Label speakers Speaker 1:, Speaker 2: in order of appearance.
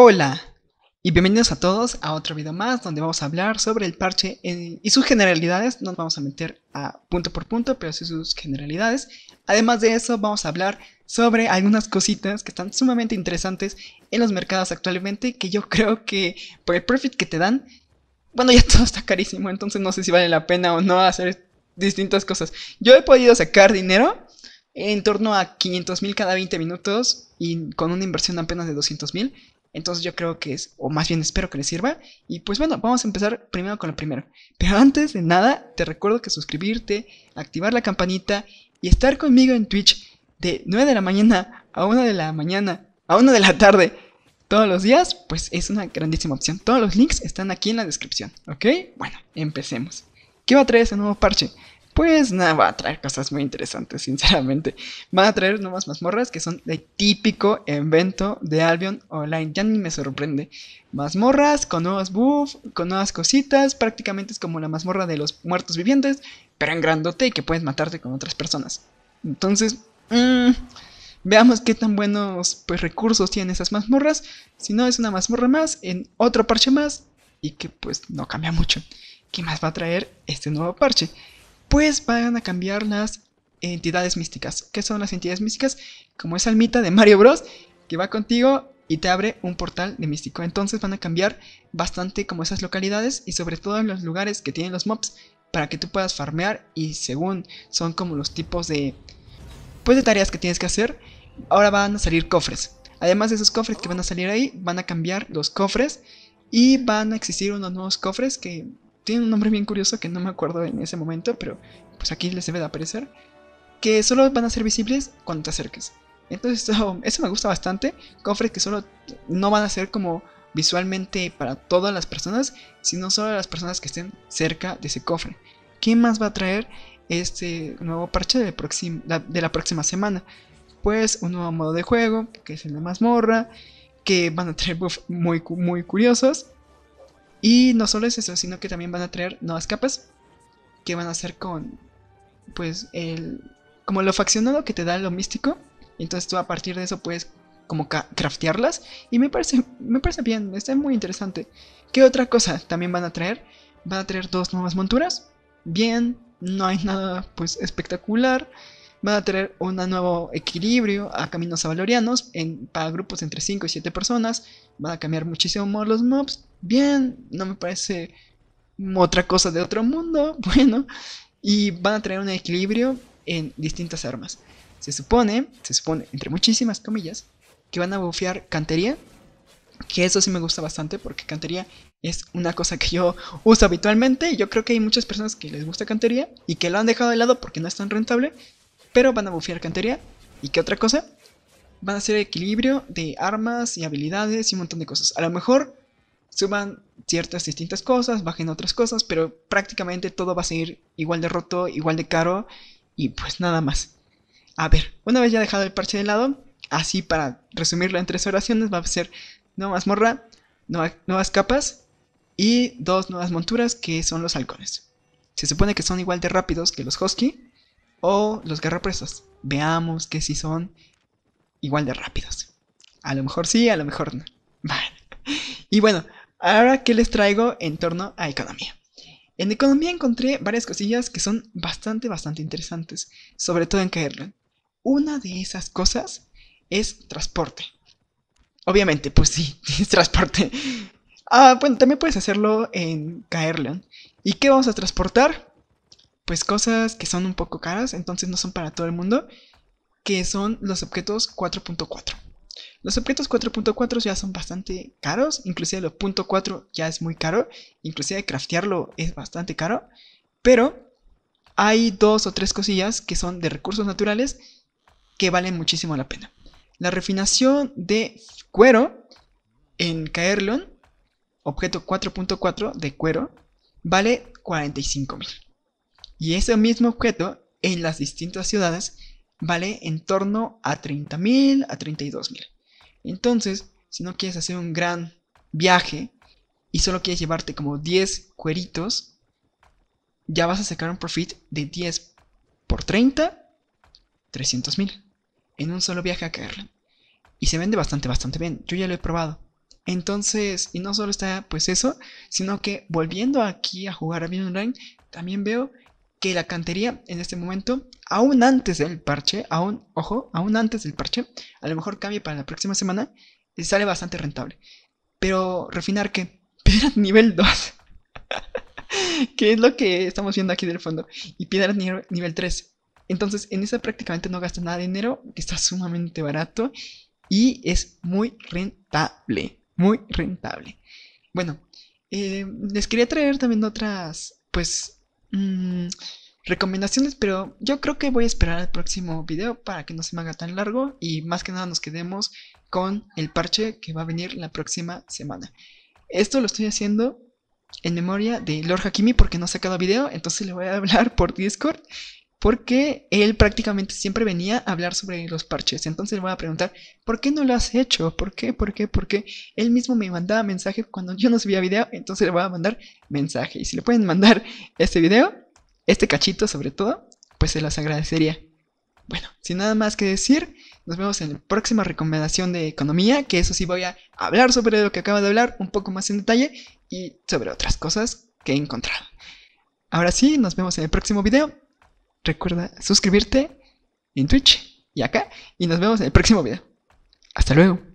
Speaker 1: Hola y bienvenidos a todos a otro video más donde vamos a hablar sobre el parche eh, y sus generalidades. No nos vamos a meter a punto por punto, pero sí sus generalidades. Además de eso vamos a hablar sobre algunas cositas que están sumamente interesantes en los mercados actualmente que yo creo que por el profit que te dan, bueno ya todo está carísimo, entonces no sé si vale la pena o no hacer distintas cosas. Yo he podido sacar dinero en torno a 500 mil cada 20 minutos y con una inversión apenas de 200 mil entonces yo creo que es, o más bien espero que les sirva. Y pues bueno, vamos a empezar primero con lo primero. Pero antes de nada, te recuerdo que suscribirte, activar la campanita y estar conmigo en Twitch de 9 de la mañana a 1 de la mañana, a 1 de la tarde, todos los días, pues es una grandísima opción. Todos los links están aquí en la descripción, ¿ok? Bueno, empecemos. ¿Qué va a traer ese nuevo parche? pues nada, va a traer cosas muy interesantes, sinceramente. Va a traer nuevas mazmorras que son de típico evento de Albion Online. Ya ni me sorprende. Mazmorras con nuevas buffs, con nuevas cositas. Prácticamente es como la mazmorra de los muertos vivientes, pero en grandote y que puedes matarte con otras personas. Entonces, mm, veamos qué tan buenos pues, recursos tienen esas mazmorras. Si no, es una mazmorra más, en otro parche más, y que pues no cambia mucho. ¿Qué más va a traer este nuevo parche? pues van a cambiar las entidades místicas. ¿Qué son las entidades místicas? Como esa almita de Mario Bros. que va contigo y te abre un portal de místico. Entonces van a cambiar bastante como esas localidades y sobre todo en los lugares que tienen los mobs para que tú puedas farmear y según son como los tipos de pues de tareas que tienes que hacer, ahora van a salir cofres. Además de esos cofres que van a salir ahí, van a cambiar los cofres y van a existir unos nuevos cofres que tiene un nombre bien curioso que no me acuerdo en ese momento, pero pues aquí les debe de aparecer, que solo van a ser visibles cuando te acerques. Entonces oh, eso, me gusta bastante, cofres que solo no van a ser como visualmente para todas las personas, sino solo las personas que estén cerca de ese cofre. ¿Qué más va a traer este nuevo parche de, la, de la próxima semana? Pues un nuevo modo de juego, que es en la mazmorra, que van a traer buff muy, muy curiosos y no solo es eso, sino que también van a traer nuevas capas que van a hacer con, pues, el, como lo faccionado que te da lo místico. Entonces tú a partir de eso puedes como craftearlas. Y me parece, me parece bien, está muy interesante. ¿Qué otra cosa también van a traer? Van a traer dos nuevas monturas. Bien, no hay nada pues espectacular. Van a traer un nuevo equilibrio a caminos avalorianos en, para grupos entre 5 y 7 personas. Van a cambiar muchísimo los mobs bien, no me parece otra cosa de otro mundo, bueno, y van a traer un equilibrio en distintas armas. Se supone, se supone, entre muchísimas comillas, que van a bufear cantería, que eso sí me gusta bastante porque cantería es una cosa que yo uso habitualmente. Yo creo que hay muchas personas que les gusta cantería y que lo han dejado de lado porque no es tan rentable, pero van a bufear cantería. ¿Y qué otra cosa? Van a hacer equilibrio de armas y habilidades y un montón de cosas. A lo mejor suban ciertas distintas cosas, bajen otras cosas, pero prácticamente todo va a seguir igual de roto, igual de caro y pues nada más. A ver, una vez ya dejado el parche de lado, así para resumirlo en tres oraciones, va a ser nueva mazmorra, nuevas capas y dos nuevas monturas que son los halcones. Se supone que son igual de rápidos que los husky o los garrapresos. Veamos que si son igual de rápidos. A lo mejor sí, a lo mejor no. Vale. Y bueno, Ahora, ¿qué les traigo en torno a economía? En economía encontré varias cosillas que son bastante, bastante interesantes, sobre todo en Kaerleon. Una de esas cosas es transporte. Obviamente, pues sí, es transporte. Ah, bueno, también puedes hacerlo en Kaerleon. ¿Y qué vamos a transportar? Pues cosas que son un poco caras, entonces no son para todo el mundo, que son los objetos 4.4. Los objetos 4.4 ya son bastante caros, inclusive los .4 ya es muy caro, inclusive craftearlo es bastante caro, pero hay dos o tres cosillas que son de recursos naturales que valen muchísimo la pena. La refinación de cuero en Caerlon, objeto 4.4 de cuero, vale 45.000. Y ese mismo objeto en las distintas ciudades vale en torno a 30.000 a 32.000. Entonces, si no quieres hacer un gran viaje y solo quieres llevarte como 10 cueritos, ya vas a sacar un profit de 10 por 30, 300 mil. En un solo viaje a caerle. Y se vende bastante, bastante bien. Yo ya lo he probado. Entonces, y no solo está pues eso, sino que volviendo aquí a jugar a Online, también veo que la cantería en este momento, aún antes del parche, aún, ojo, aún antes del parche, a lo mejor cambie para la próxima semana, sale bastante rentable. Pero refinar que piedras nivel 2, que es lo que estamos viendo aquí del fondo, y piedras nivel 3. Entonces, en esa prácticamente no gasta nada de dinero, está sumamente barato y es muy rentable, muy rentable. Bueno, eh, les quería traer también otras, pues, Mm, recomendaciones, pero yo creo que voy a esperar al próximo video para que no se me haga tan largo y más que nada nos quedemos con el parche que va a venir la próxima semana. Esto lo estoy haciendo en memoria de Lord Hakimi porque no ha sacado video, entonces le voy a hablar por Discord porque él prácticamente siempre venía a hablar sobre los parches. Entonces le voy a preguntar, ¿por qué no lo has hecho? ¿Por qué? ¿Por qué? ¿Por qué? Él mismo me mandaba mensaje cuando yo no subía video, entonces le voy a mandar mensaje. Y si le pueden mandar este video, este cachito sobre todo, pues se los agradecería. Bueno, sin nada más que decir, nos vemos en la próxima recomendación de economía, que eso sí voy a hablar sobre lo que acaba de hablar un poco más en detalle y sobre otras cosas que he encontrado. Ahora sí, nos vemos en el próximo video recuerda suscribirte en Twitch y acá. Y nos vemos en el próximo video. Hasta luego.